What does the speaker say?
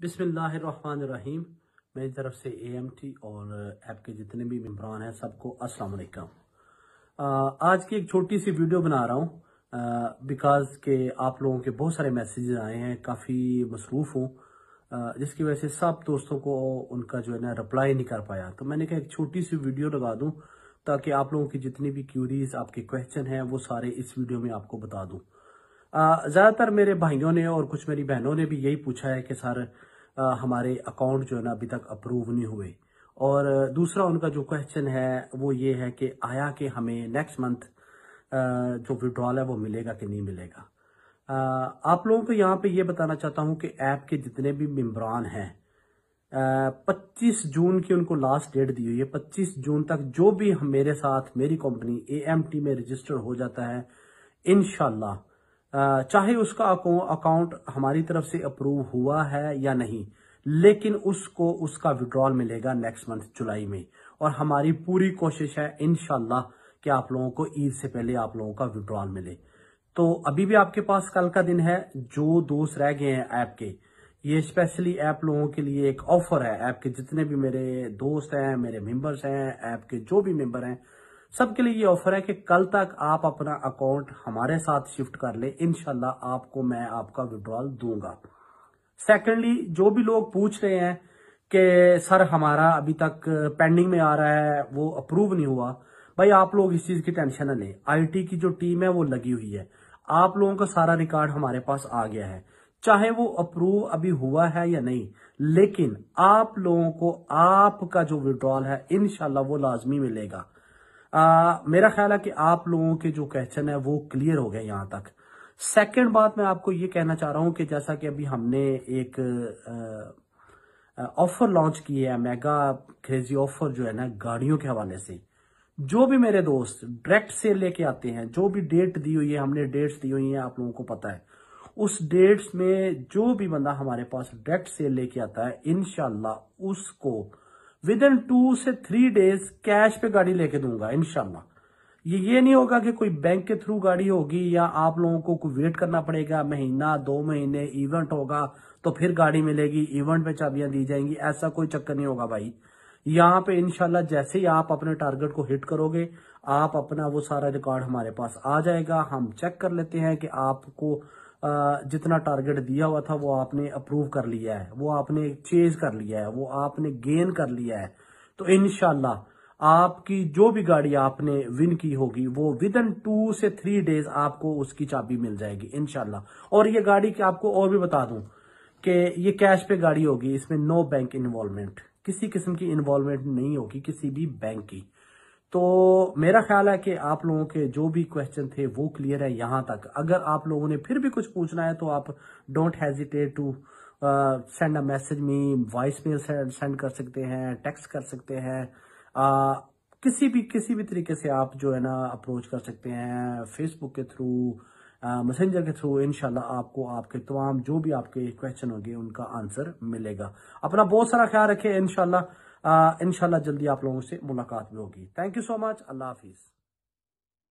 बिसमीम मेरी तरफ से ए एम टी और ऐप के जितने भी मेम्बरान हैं सबको अस्सलाम वालेकुम आज की एक छोटी सी वीडियो बना रहा हूँ बिकॉज के आप लोगों के बहुत सारे मैसेज आए हैं काफ़ी मसरूफ़ हूँ जिसकी वजह से सब दोस्तों को उनका जो है ना रिप्लाई नहीं कर पाया तो मैंने कहा एक छोटी सी वीडियो लगा दूँ ताकि आप लोगों की जितनी भी क्यूरीज आपके क्वेश्चन हैं वो सारे इस वीडियो में आपको बता दूँ ज़्यादातर मेरे भाइयों ने और कुछ मेरी बहनों ने भी यही पूछा है कि सर हमारे अकाउंट जो है ना अभी तक अप्रूव नहीं हुए और दूसरा उनका जो क्वेश्चन है वो ये है कि आया कि हमें नेक्स्ट मंथ जो विड्रॉल है वो मिलेगा कि नहीं मिलेगा आप लोगों को यहाँ पे ये बताना चाहता हूँ कि ऐप के जितने भी मम्बरान हैं 25 जून की उनको लास्ट डेट दी हुई है 25 जून तक जो भी मेरे साथ मेरी कंपनी एएमटी में रजिस्टर हो जाता है इनशाला चाहे उसका अकाउंट हमारी तरफ से अप्रूव हुआ है या नहीं लेकिन उसको उसका विड्रॉल मिलेगा नेक्स्ट मंथ जुलाई में और हमारी पूरी कोशिश है इनशाला कि आप लोगों को ईद से पहले आप लोगों का विड्रॉल मिले तो अभी भी आपके पास कल का दिन है जो दोस्त रह गए हैं ऐप के ये स्पेशली ऐप लोगों के लिए एक ऑफर है ऐप के जितने भी मेरे दोस्त हैं मेरे मेंबर्स हैं ऐप के जो भी मेंबर हैं सबके लिए ये ऑफर है कि कल तक आप अपना अकाउंट हमारे साथ शिफ्ट कर ले इनशाला आपको मैं आपका विड्रॉल दूंगा सेकेंडली जो भी लोग पूछ रहे हैं कि सर हमारा अभी तक पेंडिंग में आ रहा है वो अप्रूव नहीं हुआ भाई आप लोग इस चीज की टेंशन न लें आईटी की जो टीम है वो लगी हुई है आप लोगों का सारा रिकॉर्ड हमारे पास आ गया है चाहे वो अप्रूव अभी हुआ है या नहीं लेकिन आप लोगों को आपका जो विड्रॉल है इनशाला वो लाजमी मिलेगा आ, मेरा ख्याल है कि आप लोगों के जो क्वेश्चन है वो क्लियर हो गए यहाँ तक सेकंड बात मैं आपको ये कहना चाह रहा हूं कि जैसा कि अभी हमने एक ऑफर लॉन्च की है मेगा क्रेजी ऑफर जो है ना गाड़ियों के हवाले से जो भी मेरे दोस्त डायरेक्ट सेल लेके आते हैं जो भी डेट दी हुई है हमने डेट्स दी हुई है आप लोगों को पता है उस डेट्स में जो भी बंदा हमारे पास डायरेक्ट सेल लेके आता है इनशाला उसको विद इन टू से थ्री डेज कैश पे गाड़ी लेके दूंगा इनशाला ये ये नहीं होगा कि कोई बैंक के थ्रू गाड़ी होगी या आप लोगों को कोई वेट करना पड़ेगा महीना दो महीने इवेंट होगा तो फिर गाड़ी मिलेगी इवेंट में चाबियां दी जाएंगी ऐसा कोई चक्कर नहीं होगा भाई यहाँ पे इनशाला जैसे ही आप अपने टारगेट को हिट करोगे आप अपना वो सारा रिकॉर्ड हमारे पास आ जाएगा हम चेक कर लेते हैं कि आपको जितना टारगेट दिया हुआ था वो आपने अप्रूव कर लिया है वो आपने चेज कर लिया है वो आपने गेन कर लिया है तो इनशाला आपकी जो भी गाड़ी आपने विन की होगी वो विद इन टू से थ्री डेज आपको उसकी चाबी मिल जाएगी इनशाला और ये गाड़ी की आपको और भी बता दूं कि ये कैश पे गाड़ी होगी इसमें नो बैंक इन्वॉल्वमेंट किसी किस्म की इन्वॉल्वमेंट नहीं होगी किसी भी बैंक की तो मेरा ख्याल है कि आप लोगों के जो भी क्वेश्चन थे वो क्लियर है यहां तक अगर आप लोगों ने फिर भी कुछ पूछना है तो आप don't hesitate to send a message me voice mail send कर सकते हैं टेक्स्ट कर सकते हैं uh, किसी भी किसी भी तरीके से आप जो है ना अप्रोच कर सकते हैं फेसबुक के थ्रू मैसेंजर uh, के थ्रू इनशाला आपको आपके तमाम जो भी आपके क्वेश्चन होंगे उनका आंसर मिलेगा अपना बहुत सारा ख्याल रखें इनशाला इनशाला जल्दी आप लोगों से मुलाकात भी होगी थैंक यू सो मच अल्लाह हाफिज़